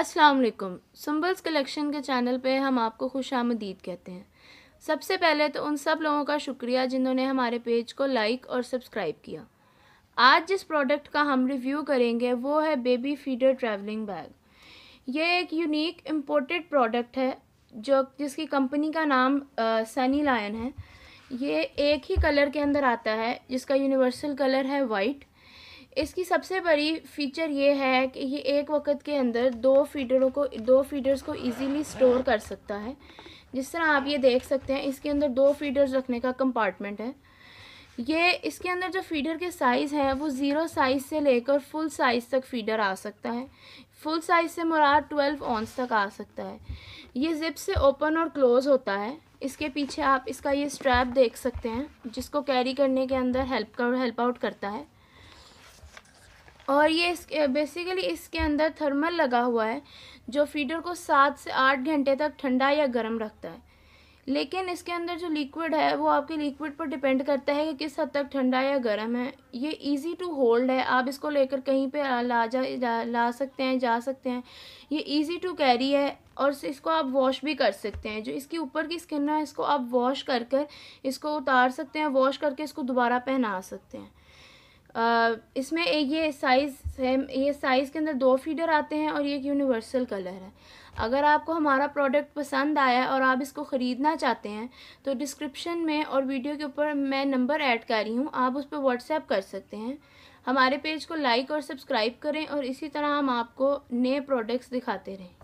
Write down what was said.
अस्सलाम वालेकुम कलेक्शन के चैनल पे हम आपको खुश आमदीद कहते हैं सबसे पहले तो उन सब लोगों का शुक्रिया जिन्होंने हमारे पेज को लाइक और सब्सक्राइब किया आज जिस प्रोडक्ट का हम रिव्यू करेंगे वो है बेबी फीडर ट्रैवलिंग बैग ये एक यूनिक इम्पोर्टेड प्रोडक्ट है जो जिसकी कंपनी का नाम सनी लायन है ये एक ही कलर के अंदर आता है जिसका यूनिवर्सल कलर है वाइट इसकी सबसे बड़ी फ़ीचर ये है कि ये एक वक्त के अंदर दो फीडरों को दो फीडर्स को इजीली स्टोर कर सकता है जिस तरह आप ये देख सकते हैं इसके अंदर दो फीडर्स रखने का कंपार्टमेंट है ये इसके अंदर जो फीडर के साइज़ हैं वो ज़ीरो साइज़ से लेकर फुल साइज़ तक फीडर आ सकता है फुल साइज़ से मुराद ट्वेल्व ऑन्स तक आ सकता है ये जिप से ओपन और क्लोज़ होता है इसके पीछे आप इसका ये स्ट्रैप देख सकते हैं जिसको कैरी करने के अंदर हेल्प कर हेल्प आउट करता है और ये इस बेसिकली इसके अंदर थर्मल लगा हुआ है जो फीडर को सात से आठ घंटे तक ठंडा या गर्म रखता है लेकिन इसके अंदर जो लिक्विड है वो आपके लिक्विड पर डिपेंड करता है कि किस हद तक ठंडा या गर्म है ये इजी टू होल्ड है आप इसको लेकर कहीं पे ला जा ला, ला सकते हैं जा सकते हैं ये इजी टू कैरी है और इसको आप वॉश भी कर सकते हैं जो इसकी ऊपर की स्किन है इसको आप वॉश कर कर इसको उतार सकते हैं वॉश करके इसको दोबारा पहना सकते हैं इसमें एक ये साइज़ है ये साइज़ के अंदर दो फीडर आते हैं और ये एक यूनिवर्सल कलर है अगर आपको हमारा प्रोडक्ट पसंद आया और आप इसको ख़रीदना चाहते हैं तो डिस्क्रिप्शन में और वीडियो के ऊपर मैं नंबर ऐड कर रही हूँ आप उस पर व्हाट्सएप कर सकते हैं हमारे पेज को लाइक और सब्सक्राइब करें और इसी तरह हम आपको नए प्रोडक्ट्स दिखाते रहें